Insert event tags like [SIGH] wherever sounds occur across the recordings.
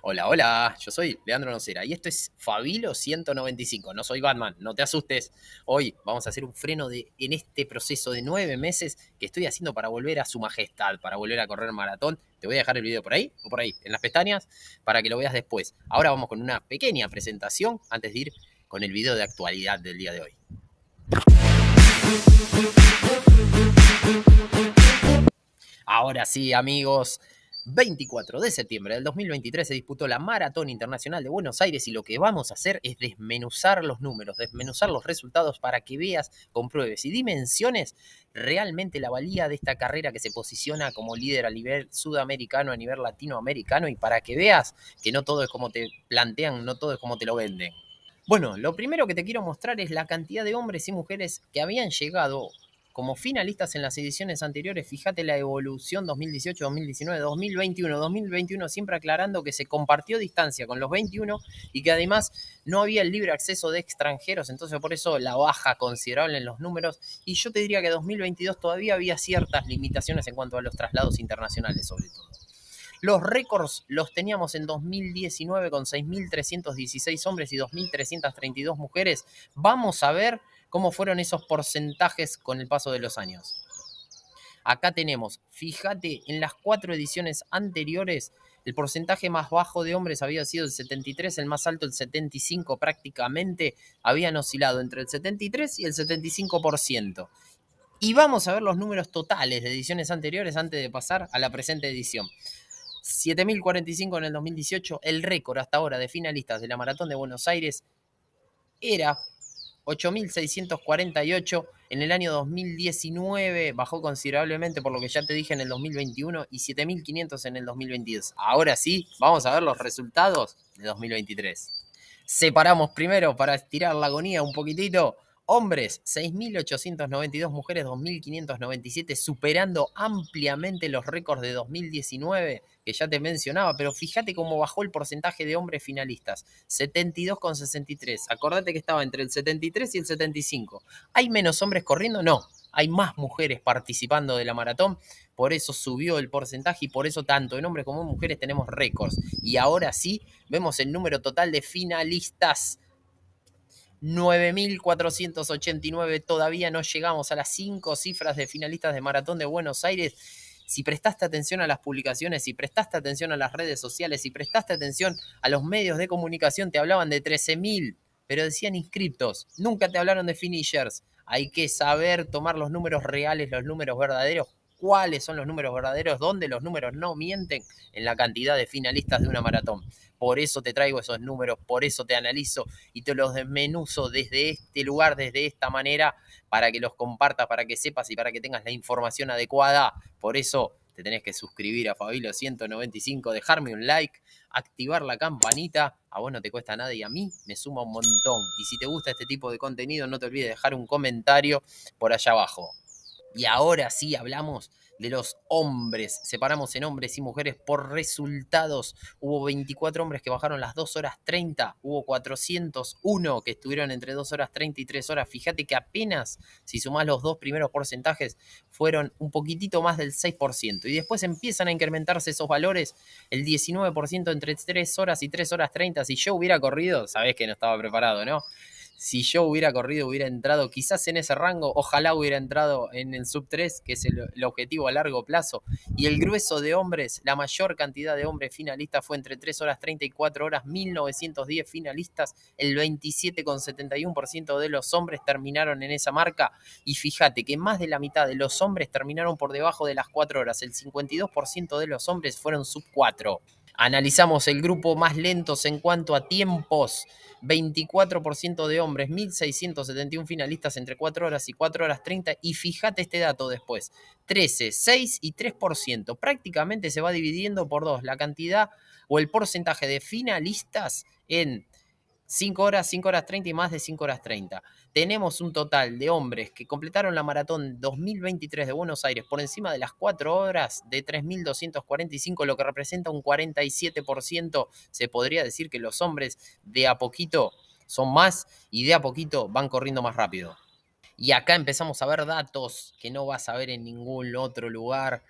Hola, hola, yo soy Leandro Nocera y esto es Fabilo 195. No soy Batman, no te asustes. Hoy vamos a hacer un freno de, en este proceso de nueve meses que estoy haciendo para volver a su majestad, para volver a correr maratón. Te voy a dejar el video por ahí o por ahí, en las pestañas, para que lo veas después. Ahora vamos con una pequeña presentación antes de ir con el video de actualidad del día de hoy. Ahora sí, amigos, 24 de septiembre del 2023 se disputó la Maratón Internacional de Buenos Aires y lo que vamos a hacer es desmenuzar los números, desmenuzar los resultados para que veas, compruebes y dimensiones realmente la valía de esta carrera que se posiciona como líder a nivel sudamericano, a nivel latinoamericano y para que veas que no todo es como te plantean, no todo es como te lo venden. Bueno, lo primero que te quiero mostrar es la cantidad de hombres y mujeres que habían llegado como finalistas en las ediciones anteriores. Fíjate la evolución 2018, 2019, 2021, 2021, siempre aclarando que se compartió distancia con los 21 y que además no había el libre acceso de extranjeros, entonces por eso la baja considerable en los números. Y yo te diría que 2022 todavía había ciertas limitaciones en cuanto a los traslados internacionales, sobre todo. Los récords los teníamos en 2019 con 6.316 hombres y 2.332 mujeres. Vamos a ver cómo fueron esos porcentajes con el paso de los años. Acá tenemos, fíjate, en las cuatro ediciones anteriores, el porcentaje más bajo de hombres había sido el 73, el más alto el 75 prácticamente, habían oscilado entre el 73 y el 75%. Y vamos a ver los números totales de ediciones anteriores antes de pasar a la presente edición. 7.045 en el 2018, el récord hasta ahora de finalistas de la Maratón de Buenos Aires era 8.648 en el año 2019, bajó considerablemente por lo que ya te dije en el 2021 y 7.500 en el 2022. Ahora sí, vamos a ver los resultados de 2023. Separamos primero para estirar la agonía un poquitito Hombres, 6.892, mujeres, 2.597, superando ampliamente los récords de 2019, que ya te mencionaba, pero fíjate cómo bajó el porcentaje de hombres finalistas, 72,63. Acordate que estaba entre el 73 y el 75. ¿Hay menos hombres corriendo? No, hay más mujeres participando de la maratón, por eso subió el porcentaje y por eso tanto en hombres como en mujeres tenemos récords. Y ahora sí, vemos el número total de finalistas 9.489. Todavía no llegamos a las cinco cifras de finalistas de Maratón de Buenos Aires. Si prestaste atención a las publicaciones, si prestaste atención a las redes sociales, si prestaste atención a los medios de comunicación, te hablaban de 13.000, pero decían inscriptos. Nunca te hablaron de finishers. Hay que saber tomar los números reales, los números verdaderos cuáles son los números verdaderos, dónde los números no mienten en la cantidad de finalistas de una maratón. Por eso te traigo esos números, por eso te analizo y te los desmenuzo desde este lugar, desde esta manera, para que los compartas, para que sepas y para que tengas la información adecuada. Por eso te tenés que suscribir a Fabilo 195, dejarme un like, activar la campanita. A vos no te cuesta nada y a mí me suma un montón. Y si te gusta este tipo de contenido, no te olvides de dejar un comentario por allá abajo. Y ahora sí hablamos de los hombres. Separamos en hombres y mujeres por resultados. Hubo 24 hombres que bajaron las 2 horas 30. Hubo 401 que estuvieron entre 2 horas 30 y 3 horas. Fíjate que apenas, si sumás los dos primeros porcentajes, fueron un poquitito más del 6%. Y después empiezan a incrementarse esos valores. El 19% entre 3 horas y 3 horas 30. Si yo hubiera corrido, sabés que no estaba preparado, ¿no? si yo hubiera corrido, hubiera entrado quizás en ese rango, ojalá hubiera entrado en el sub 3, que es el, objetivo a largo plazo. Y el grueso de hombres, la mayor cantidad de hombres finalistas fue entre 3 horas 34 horas, 1910 finalistas, el 27,71% de los hombres terminaron en esa marca. Y fíjate que más de la mitad de los hombres terminaron por debajo de las 4 horas, el 52% de los hombres fueron sub 4. Analizamos el grupo más lentos en cuanto a tiempos. 24% de hombres, 1.671 finalistas entre 4 horas y 4 horas 30. Y fíjate este dato después, 13, 6 y 3%. Prácticamente se va dividiendo por dos la cantidad o el porcentaje de finalistas en 5 horas, 5 horas 30 y más de 5 horas 30. Tenemos un total de hombres que completaron la maratón 2023 de Buenos Aires por encima de las 4 horas de 3.245, lo que representa un 47%. Se podría decir que los hombres de a poquito son más y de a poquito van corriendo más rápido. Y acá empezamos a ver datos que no vas a ver en ningún otro lugar.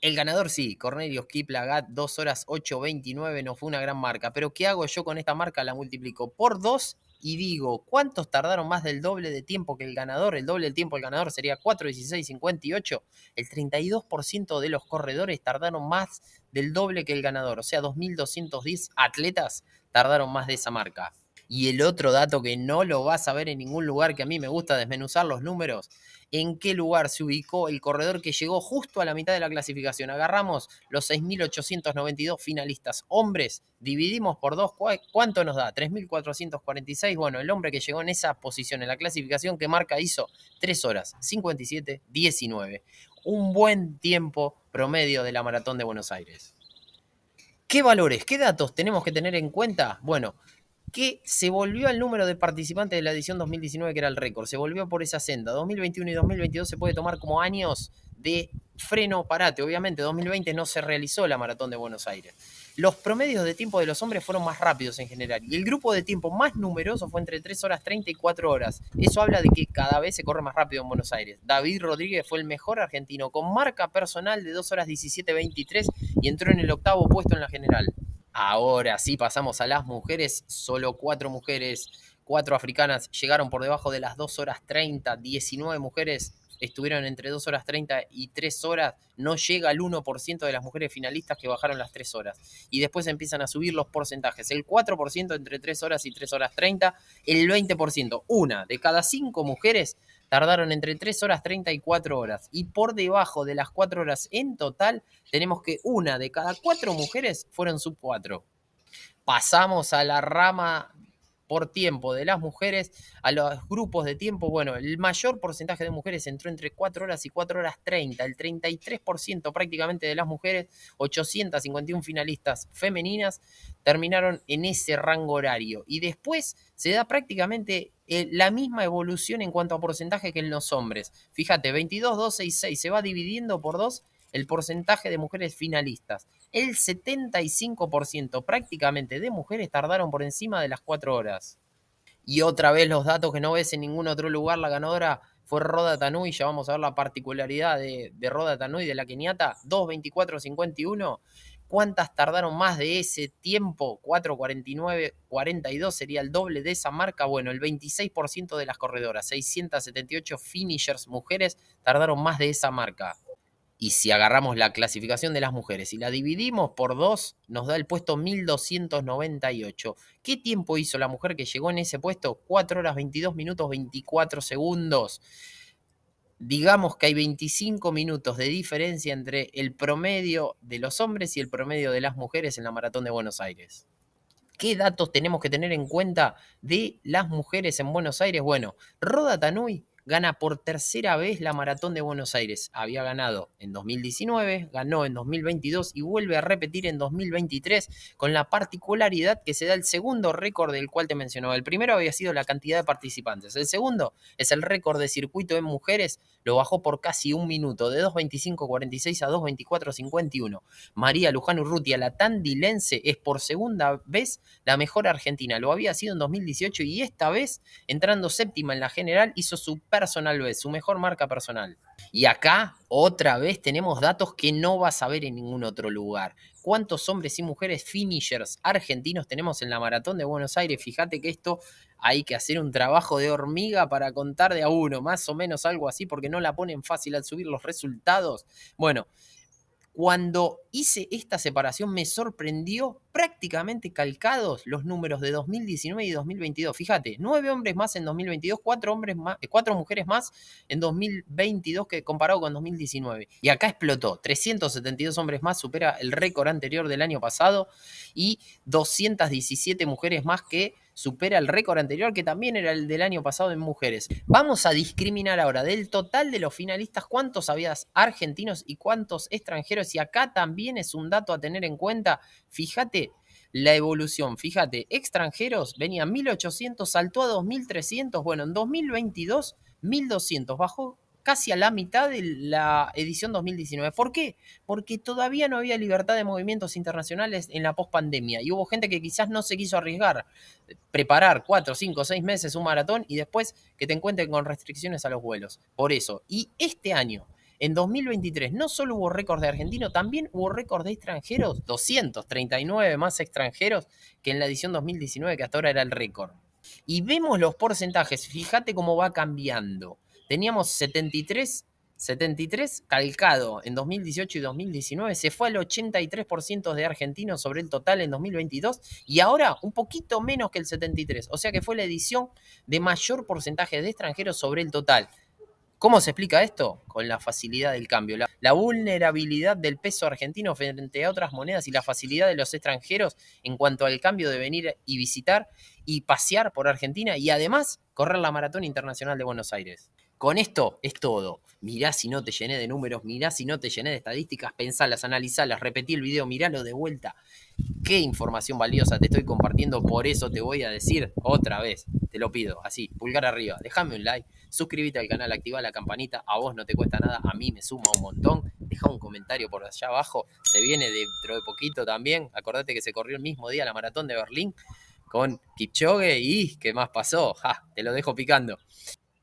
El ganador sí, Cornelius Kiplagat, 2 horas 8.29, no fue una gran marca. Pero ¿qué hago yo con esta marca? La multiplico por 2 y digo, ¿cuántos tardaron más del doble de tiempo que el ganador? El doble del tiempo del ganador sería 4.16.58. El 32% de los corredores tardaron más del doble que el ganador. O sea, 2.210 atletas tardaron más de esa marca. Y el otro dato que no lo vas a ver en ningún lugar, que a mí me gusta desmenuzar los números, en qué lugar se ubicó el corredor que llegó justo a la mitad de la clasificación. Agarramos los 6.892 finalistas hombres, dividimos por dos, ¿cuánto nos da? 3.446. Bueno, el hombre que llegó en esa posición en la clasificación que marca hizo 3 horas 57, 19. Un buen tiempo promedio de la maratón de Buenos Aires. ¿Qué valores, qué datos tenemos que tener en cuenta? Bueno, que se volvió al número de participantes de la edición 2019, que era el récord. Se volvió por esa senda. 2021 y 2022 se puede tomar como años de freno parate. Obviamente, 2020 no se realizó la maratón de Buenos Aires. Los promedios de tiempo de los hombres fueron más rápidos en general y el grupo de tiempo más numeroso fue entre 3 horas 30 y 4 horas. Eso habla de que cada vez se corre más rápido en Buenos Aires. David Rodríguez fue el mejor argentino con marca personal de 2 horas 23 y entró en el octavo puesto en la general. Ahora sí pasamos a las mujeres, solo cuatro mujeres, cuatro africanas llegaron por debajo de las 2 horas 30, 19 mujeres estuvieron entre 2 horas 30 y 3 horas, no llega al 1% de las mujeres finalistas que bajaron las 3 horas. Y después empiezan a subir los porcentajes, el 4% entre 3 horas y 3 horas 30, el 20%, una de cada cinco mujeres tardaron entre 3 horas 34 horas. Y por debajo de las 4 horas en total, tenemos que una de cada cuatro mujeres fueron sub 4. Pasamos a la rama por tiempo de las mujeres a los grupos de tiempo, bueno, el mayor porcentaje de mujeres entró entre 4 horas y 4 horas 30, el 33% prácticamente de las mujeres, 851 finalistas femeninas, terminaron en ese rango horario. Y después se da prácticamente eh, la misma evolución en cuanto a porcentaje que en los hombres. Fíjate, 22, 12 y 6 se va dividiendo por dos el porcentaje de mujeres finalistas el 75% prácticamente de mujeres tardaron por encima de las 4 horas. Y otra vez los datos que no ves en ningún otro lugar, la ganadora fue Roda Tanui, ya vamos a ver la particularidad de, Roda Tanui, de la keniata, 2.24.51. ¿Cuántas tardaron más de ese tiempo? 4.49.42 sería el doble de esa marca. Bueno, el 26% de las corredoras, 678 finishers mujeres, tardaron más de esa marca. Y si agarramos la clasificación de las mujeres y la dividimos por dos, nos da el puesto 1298. ¿Qué tiempo hizo la mujer que llegó en ese puesto? 4 horas 22 minutos 24 segundos. Digamos que hay 25 minutos de diferencia entre el promedio de los hombres y el promedio de las mujeres en la maratón de Buenos Aires. ¿Qué datos tenemos que tener en cuenta de las mujeres en Buenos Aires? Bueno, Roda Tanui gana por tercera vez la Maratón de Buenos Aires. Había ganado en 2019, ganó en 2022 y vuelve a repetir en 2023 con la particularidad que se da el segundo récord del cual te mencionaba. El primero había sido la cantidad de participantes. El segundo es el récord de circuito en mujeres. Lo bajó por casi un minuto, de 2.25.46 a 2.24.51. María Luján Urrutia, la tandilense, es por segunda vez la mejor argentina. Lo había sido en 2018 y esta vez, entrando séptima en la general, hizo su personal vez su mejor marca personal. Y acá, otra vez, tenemos datos que no vas a ver en ningún otro lugar. ¿Cuántos hombres y mujeres finishers argentinos tenemos en la maratón de Buenos Aires? Fíjate que esto hay que hacer un trabajo de hormiga para contar de a uno, más o menos algo así, porque no la ponen fácil al subir los resultados. Bueno, cuando hice esta separación me sorprendió prácticamente calcados los números de 2019 y 2022. Fíjate, nueve hombres más en 2022, cuatro, hombres más, eh, cuatro mujeres más en 2022 que comparado con 2019. Y acá explotó. 372 hombres más supera el récord anterior del año pasado y 217 mujeres más que supera el récord anterior que también era el del año pasado en mujeres. Vamos a discriminar ahora del total de los finalistas cuántos había argentinos y cuántos extranjeros y acá también es un dato a tener en cuenta. Fíjate la evolución. Fíjate, extranjeros venían 1800, saltó a 2300, bueno, en 2022 1200, bajó casi a la mitad de la edición 2019. ¿Por qué? Porque todavía no había libertad de movimientos internacionales en la pospandemia y hubo gente que quizás no se quiso arriesgar, eh, preparar cuatro, cinco, seis meses un maratón y después que te encuentren con restricciones a los vuelos. Por eso, y este año, en 2023 no solo hubo récord de argentino, también hubo récord de extranjeros, 239 más extranjeros que en la edición 2019, que hasta ahora era el récord. Y vemos los porcentajes, fíjate cómo va cambiando. Teníamos 73, 73 calcado en 2018 y 2019, se fue al 83% de argentinos sobre el total en 2022 y ahora un poquito menos que el 73, o sea que fue la edición de mayor porcentaje de extranjeros sobre el total. ¿Cómo se explica esto? Con la facilidad del cambio, la, la, vulnerabilidad del peso argentino frente a otras monedas y la facilidad de los extranjeros en cuanto al cambio de venir y visitar y pasear por Argentina y además correr la maratón internacional de Buenos Aires. Con esto es todo. Mirá si no te llené de números, mirá si no te llené de estadísticas, pensalas, analizalas, repetí el video, miralo de vuelta. Qué información valiosa te estoy compartiendo, por eso te voy a decir otra vez, te lo pido, así, pulgar arriba, déjame un like, suscríbete al canal, activa la campanita, a vos no te cuesta nada, a mí me suma un montón, deja un comentario por allá abajo, se viene dentro de poquito también, acordate que se corrió el mismo día la maratón de Berlín con Kipchoge y qué más pasó, te lo dejo picando.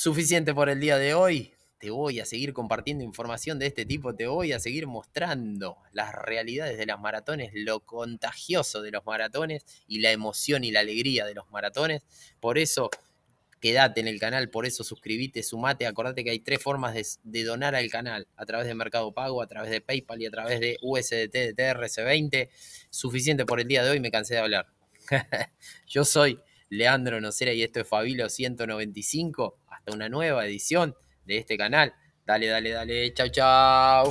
Suficiente por el día de hoy. Te voy a seguir compartiendo información de este tipo, te voy a seguir mostrando las realidades de las maratones, lo contagioso de los maratones y la emoción y la alegría de los maratones. Por eso, quedate en el canal, por eso suscribite, sumate, acordate que hay tres formas de, de, donar al canal, a través de Mercado Pago, a través de PayPal y a través de USDT de TRC20. Suficiente por el día de hoy, me cansé de hablar. [LAUGHS] Yo soy Leandro Nocera y esto es Fabilo 195 una nueva edición de este canal. Dale, dale, dale. Chau, chao